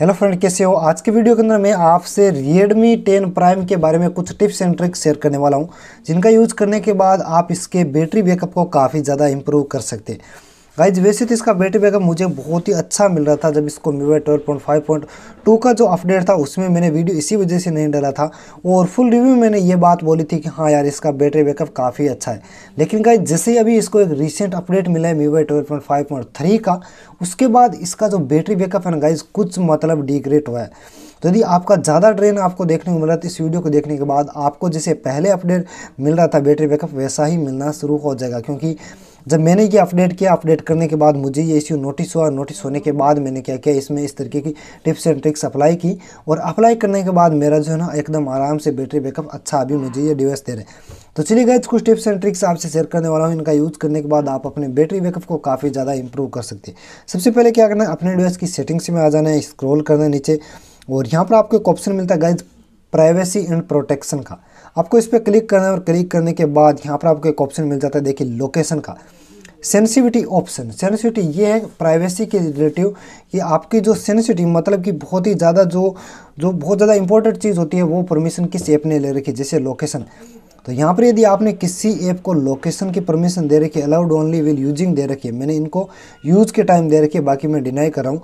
hello friend कैसे हो आज के वीडियो के अंदर मैं आपसे Redmi 10 प्राइम के बारे में कुछ टिप्स एंड ट्रिक्स शेयर करने वाला हूं जिनका यूज़ करने के बाद आप इसके बैटरी बैकअप को काफ़ी ज़्यादा इम्प्रूव कर सकते हैं गाइज वैसे तो इसका बैटरी बैकअप मुझे बहुत ही अच्छा मिल रहा था जब इसको मीवा twelve point five point two का जो अपडेट था उसमें मैंने वीडियो इसी वजह से नहीं डाला था और फुल रिव्यू मैंने ये बात बोली थी कि हाँ यार इसका बैटरी बैकअप काफ़ी अच्छा है लेकिन गाइज जैसे ही अभी इसको एक रिसेंट अपडेट मिला है मीवे twelve point five point three का उसके बाद इसका जो बैटरी बैकअप है ना गाइज कुछ मतलब डिग्रेड हुआ है तो यदि आपका ज़्यादा ट्रेन आपको देखने को मिल रहा था तो इस वीडियो को देखने के बाद आपको जैसे पहले अपडेट मिल रहा था बैटरी बैकअप वैसा ही मिलना शुरू हो जाएगा क्योंकि जब मैंने ये अपडेट किया अपडेट करने के बाद मुझे ये इश्यू नोटिस हुआ नोटिस होने के बाद मैंने क्या किया इसमें इस तरीके की टिप्स एंड ट्रिक्स अप्लाई की और अप्लाई करने के बाद मेरा जो है ना एकदम आराम से बैटरी बैकअप अच्छा अभी मुझे ये डिवाइस दे रहे तो चलिए गए कुछ टिप्स एंड ट्रिक्स आपसे शेयर करने वाला हूँ इनका यूज़ करने के बाद आप अपने बैटरी बैकअप को काफ़ी ज़्यादा इंप्रूव कर सकते हैं सबसे पहले क्या करना है अपने डिवाइस की सेटिंग्स में आ जाना है स्क्रॉल करना है नीचे और यहाँ पर आपको एक ऑप्शन मिलता है गाइज प्राइवेसी एंड प्रोटेक्शन का आपको इस पर क्लिक करना है और क्लिक करने के बाद यहाँ पर आपको एक ऑप्शन मिल जाता है देखिए लोकेशन का सेंसिटिविटी ऑप्शन सेंसिटिविटी ये है प्राइवेसी के रिलेटिव कि आपकी जो सेंसिटिव मतलब कि बहुत ही ज़्यादा जो जो बहुत ज़्यादा इंपॉर्टेंट चीज़ होती है वो परमिशन किस ऐप ने ले रखी जैसे लोकेशन तो यहाँ पर यदि आपने किसी ऐप को लोकेशन की परमिशन दे रखी है अलाउड ओनली विल यूजिंग दे रखी है मैंने इनको यूज़ के टाइम दे रखी है बाकी मैं डिनाई कर रहा हूँ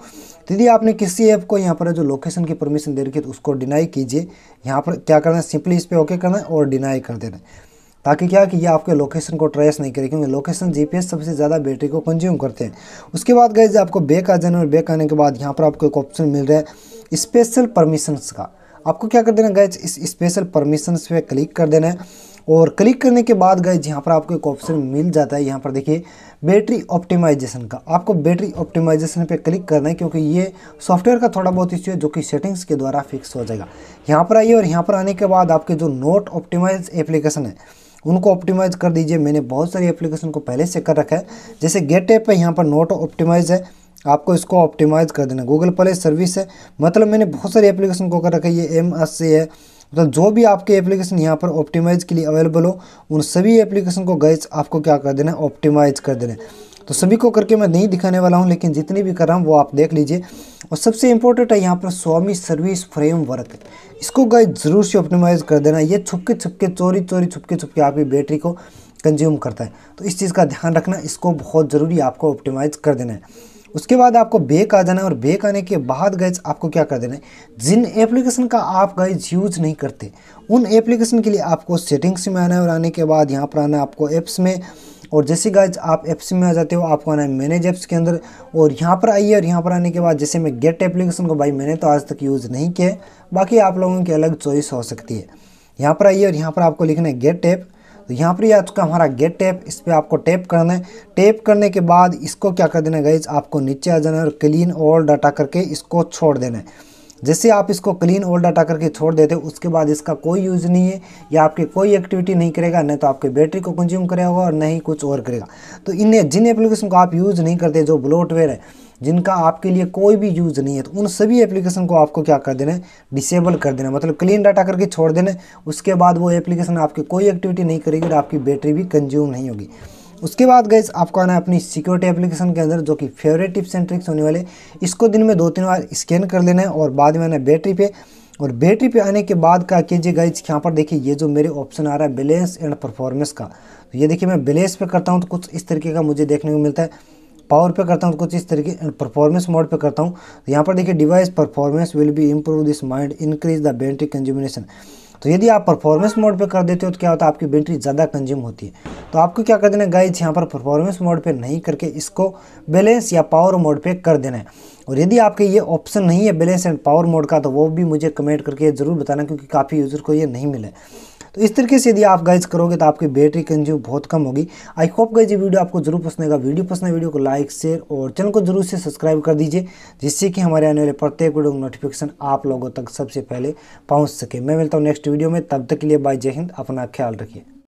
तो यदि आपने किसी ऐप को यहाँ पर जो लोकेशन की परमिशन दे रखी है तो उसको डिनाई कीजिए यहाँ पर क्या करना है सिंपली इस पर ओके करना है और डिनाई कर देना है ताकि क्या कि ये आपके लोकेशन को ट्रेस नहीं करे क्योंकि लोकेशन जीपीएस सबसे ज़्यादा बैटरी को कंज्यूम करते हैं उसके बाद गए आपको बैक आ जाना और बैक आने के बाद यहाँ पर आपको एक ऑप्शन मिल रहा है स्पेशल परमिशंस का आपको क्या कर देना गए इस स्पेशल परमिशंस पे क्लिक कर देना है और क्लिक करने के बाद गए यहाँ पर आपको एक ऑप्शन मिल जाता है यहाँ पर देखिए बैटरी ऑप्टिमाइजेशन का आपको बैटरी ऑप्टिमाइजेशन पे क्लिक करना है क्योंकि ये सॉफ्टवेयर का थोड़ा बहुत इश्यू है जो कि सेटिंग्स के द्वारा फिक्स हो जाएगा यहाँ पर आइए और यहाँ पर आने के बाद आपके जो नोट ऑप्टिमाइज एप्लीकेशन है उनको ऑप्टिमाइज कर दीजिए मैंने बहुत सारी एप्लीकेशन को पहले से कर रखा है जैसे गेट ऐप है यहाँ पर नोट ऑप्टिमाइज है आपको इसको ऑप्टिमाइज कर देना गूगल प्ले सर्विस है मतलब मैंने बहुत सारी एप्लीकेशन को कर रखा है ये एम एस सी है मतलब जो भी आपके एप्लीकेशन यहाँ पर ऑप्टिमाइज के लिए अवेलेबल हो उन सभी एप्लीकेशन को गैस आपको क्या कर देना है ऑप्टिमाइज कर देना है तो सभी को करके मैं नहीं दिखाने वाला हूँ लेकिन जितनी भी कर रहा हूँ वो आप देख लीजिए और सबसे इंपॉर्टेंट है यहाँ पर स्वामी सर्विस फ्रेमवर्क इसको गैस जरूर से ऑप्टिमाइज़ कर देना ये छुपके छुपके चोरी चोरी छुपके छुपके आपकी बैटरी को कंज्यूम करता है तो इस चीज़ का ध्यान रखना इसको बहुत ज़रूरी आपको ऑप्टिमाइज़ कर देना है उसके बाद आपको बेक आ जाना है और बेक आने के बाद गैज आपको क्या कर देना है जिन एप्लीकेशन का आप गैज यूज नहीं करते उन एप्लीकेशन के लिए आपको सेटिंग्स में आना है और आने के बाद यहाँ पर आना है आपको एप्स में और जैसे गैज आप एप्स में आ जाते हो आपको आना है मैनेज एप्स के अंदर और यहाँ पर आइए और यहाँ पर आने के बाद जैसे मैं गेट एप्लीकेशन को भाई मैंने तो आज तक यूज़ नहीं किया है बाकी आप लोगों की अलग चॉइस हो सकती है यहाँ पर आइए और यहाँ पर आपको लिखना है गेट ऐप तो यहाँ पर आपका हमारा गेट टैप इस पर आपको टैप करना है टैप करने के बाद इसको क्या कर देना है गाइज आपको नीचे आ जाना है और क्लीन ऑल डाटा करके इसको छोड़ देना है जैसे आप इसको क्लीन ओल्ड डाटा करके छोड़ देते हो उसके बाद इसका कोई यूज़ नहीं है या आपकी कोई एक्टिविटी नहीं करेगा न तो आपके बैटरी को कंज्यूम करेगा और न ही कुछ और करेगा तो इन जिन एप्लीकेशन को आप यूज़ नहीं करते जो ब्लोटवेयर है जिनका आपके लिए कोई भी यूज़ नहीं है तो उन सभी एप्लीकेशन को आपको क्या कर देना है डिसेबल कर देना मतलब क्लीन डाटा करके छोड़ देना उसके बाद वो एप्लीकेशन आपकी कोई एक्टिविटी नहीं करेगी और आपकी बैटरी भी कंज्यूम नहीं होगी उसके बाद गए आपको आना है अपनी सिक्योरिटी एप्लीकेशन के अंदर जो कि फेवरेट टिप्स एंड ट्रिक्स होने वाले इसको दिन में दो तीन बार स्कैन कर लेना है और बाद में आना बैटरी पे और बैटरी पे आने के बाद क्या कीजिए गाइज यहाँ पर देखिए ये जो मेरे ऑप्शन आ रहा है बैलेंस एंड परफॉर्मेंस का तो ये देखिए मैं बैलेंस पे करता हूँ तो कुछ इस तरीके का मुझे देखने को मिलता है पावर पे करता हूँ तो कुछ इस तरीके एंड परफॉर्मेंस मोड पे करता हूँ तो यहाँ पर देखिए device performance will be improve this mind increase the battery consumption तो यदि आप परफॉर्मेंस मोड पे कर देते हो तो क्या होता है आपकी बैटरी ज़्यादा कंज्यूम होती है तो आपको क्या कर देना है गाइज यहाँ पर परफॉर्मेंस मोड पे नहीं करके इसको बैलेंस या पावर मोड पे कर देना है और यदि आपके ये ऑप्शन नहीं है बैलेंस एंड पावर मोड का तो वो भी मुझे कमेंट करके ज़रूर बताना क्योंकि काफ़ी यूज़र को ये नहीं मिला तो इस तरीके से यदि आप गाइज करोगे तो आपकी बैटरी कंज्यूम बहुत कम होगी आई होप गाइज ये वीडियो आपको जरूर पसंद आएगा वीडियो पसंद है वीडियो को लाइक शेयर और चैनल को जरूर से सब्सक्राइब कर दीजिए जिससे कि हमारे आने वाले प्रत्येक वीडियो का नोटिफिकेशन आप लोगों तक सबसे पहले पहुँच सके मैं मिलता हूँ नेक्स्ट वीडियो में तब तक के लिए बाय जय हिंद अपना ख्याल रखिए